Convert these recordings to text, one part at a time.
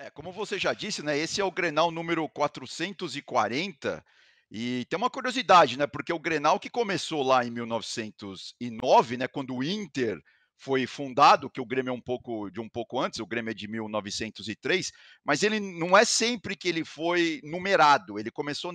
É, como você já disse, né? Esse é o Grenal número 440. E tem uma curiosidade, né? Porque o Grenal que começou lá em 1909, né? Quando o Inter foi fundado, que o Grêmio é um pouco de um pouco antes, o Grêmio é de 1903, mas ele não é sempre que ele foi numerado. Ele começou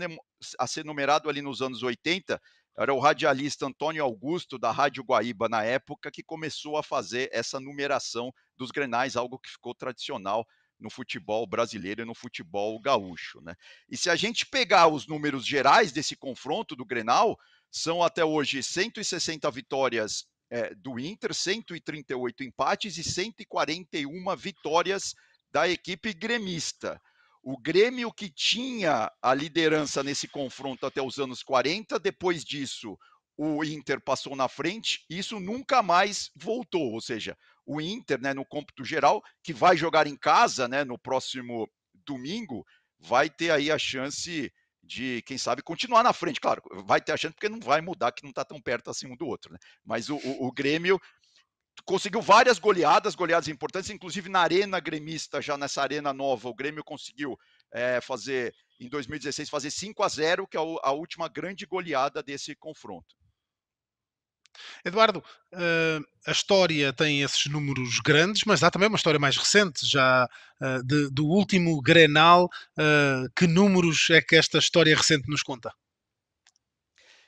a ser numerado ali nos anos 80. Era o radialista Antônio Augusto da Rádio Guaíba na época que começou a fazer essa numeração dos Grenais, algo que ficou tradicional no futebol brasileiro e no futebol gaúcho. Né? E se a gente pegar os números gerais desse confronto do Grenal, são até hoje 160 vitórias é, do Inter, 138 empates e 141 vitórias da equipe gremista. O Grêmio que tinha a liderança nesse confronto até os anos 40, depois disso, o Inter passou na frente e isso nunca mais voltou. Ou seja, o Inter, né, no cômputo geral, que vai jogar em casa né, no próximo domingo, vai ter aí a chance de, quem sabe, continuar na frente. Claro, vai ter a chance porque não vai mudar, que não está tão perto assim um do outro. Né? Mas o, o, o Grêmio conseguiu várias goleadas, goleadas importantes, inclusive na arena gremista, já nessa arena nova, o Grêmio conseguiu é, fazer, em 2016, fazer 5 a 0 que é a última grande goleada desse confronto. Eduardo, eh, a história tem esses números grandes, mas há também uma história mais recente, já eh, de, do último Grenal. Eh, que números é que esta história recente nos conta?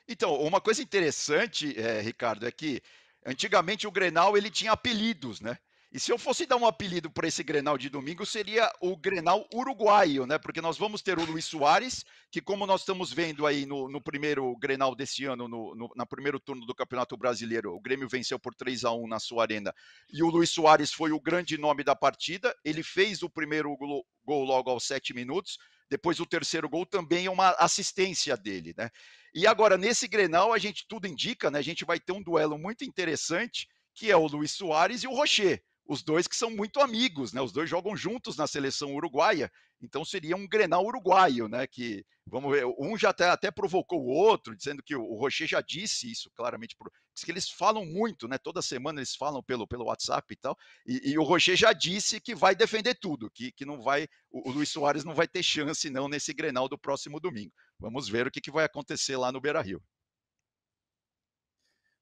Então, uma coisa interessante, é, Ricardo, é que antigamente o Grenal ele tinha apelidos, né? E se eu fosse dar um apelido para esse Grenal de domingo, seria o Grenal uruguaio, né? Porque nós vamos ter o Luiz Soares, que como nós estamos vendo aí no, no primeiro Grenal desse ano, no, no primeiro turno do Campeonato Brasileiro, o Grêmio venceu por 3 a 1 na sua arena. E o Luiz Soares foi o grande nome da partida. Ele fez o primeiro gol, gol logo aos 7 minutos. Depois o terceiro gol também é uma assistência dele, né? E agora nesse Grenal a gente tudo indica, né? A gente vai ter um duelo muito interessante que é o Luiz Soares e o Rocher os dois que são muito amigos, né? Os dois jogam juntos na seleção uruguaia, então seria um Grenal uruguaio, né? Que vamos ver, um já até, até provocou o outro, dizendo que o, Rocher já disse isso claramente, que eles falam muito, né? Toda semana eles falam pelo, pelo WhatsApp e tal, e, e o Rocher já disse que vai defender tudo, que, que não vai, o, o Luiz Soares não vai ter chance não nesse Grenal do próximo domingo. Vamos ver o que, que vai acontecer lá no Beira Rio.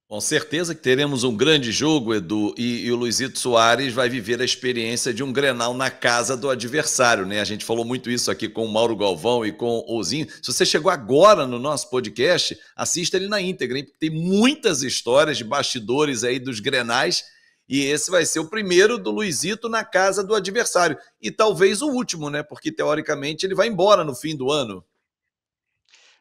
Com certeza que teremos um grande jogo, Edu, e, e, o Luizito Soares vai viver a experiência de um Grenal na casa do adversário, né? A gente falou muito isso aqui com o Mauro Galvão e com o Ozinho. Se você chegou agora no nosso podcast, assista ele na íntegra, hein? Porque tem muitas histórias de bastidores aí dos Grenais, e esse vai ser o primeiro do Luizito na casa do adversário. E talvez o último, né? Porque teoricamente ele vai embora no fim do ano.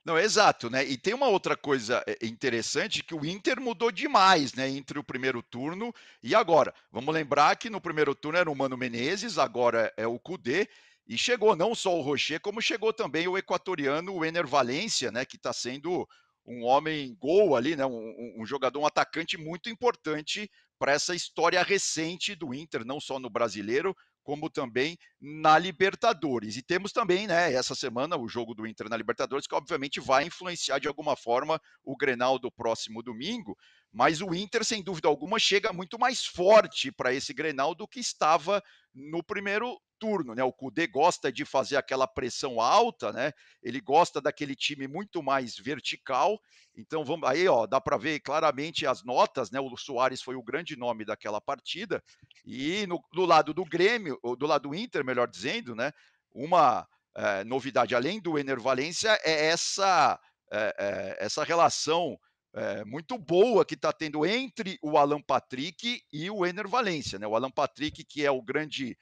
Não, exato, né? E tem uma outra coisa eh, interessante que o Inter mudou demais, né? Entre o primeiro turno e agora. Vamos lembrar que no primeiro turno era o Mano Menezes, agora é o Cudê. E chegou não só o Rocher, como chegou também o equatoriano o Ener Valência, né? Que está sendo um homem gol ali, né? Um, um, jogador, um atacante muito importante para essa história recente do Inter, não só no brasileiro, como também na Libertadores. E temos também, né, essa semana o jogo do Inter na Libertadores, que obviamente vai influenciar de alguma forma o Grenal do próximo domingo, mas o Inter, sem dúvida alguma, chega muito mais forte para esse Grenal do que estava no primeiro turno, né? O Cude gosta de fazer aquela pressão alta, né? Ele gosta daquele time muito mais vertical então vamos aí, ó, dá para ver claramente as notas, né? O Soares foi o grande nome daquela partida e no, do lado do Grêmio, do lado do Inter, melhor dizendo, né? Uma é, novidade além do Enervalência é essa é, é, essa relação muito boa que está tendo entre o Alan Patrick e o Enervalência, né? O Alan Patrick que é o grande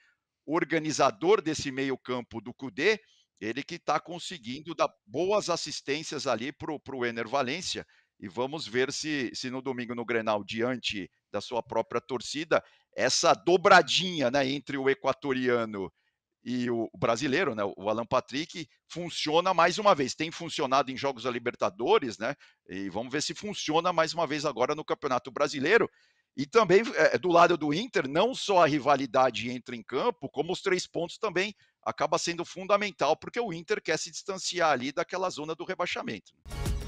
organizador desse meio campo do Cudê, ele que está conseguindo dar boas assistências ali para o Ener Valência. E vamos ver se, se no domingo no Grenal, diante da sua própria torcida, essa dobradinha né, entre o equatoriano e o brasileiro, né, o Alan Patrick, funciona mais uma vez. Tem funcionado em jogos da Libertadores, né? E vamos ver se funciona mais uma vez agora no Campeonato Brasileiro. E também é, do lado do Inter, não só a rivalidade entra em campo, como os três pontos também acaba sendo fundamental, porque o Inter quer se distanciar ali daquela zona do rebaixamento. Né?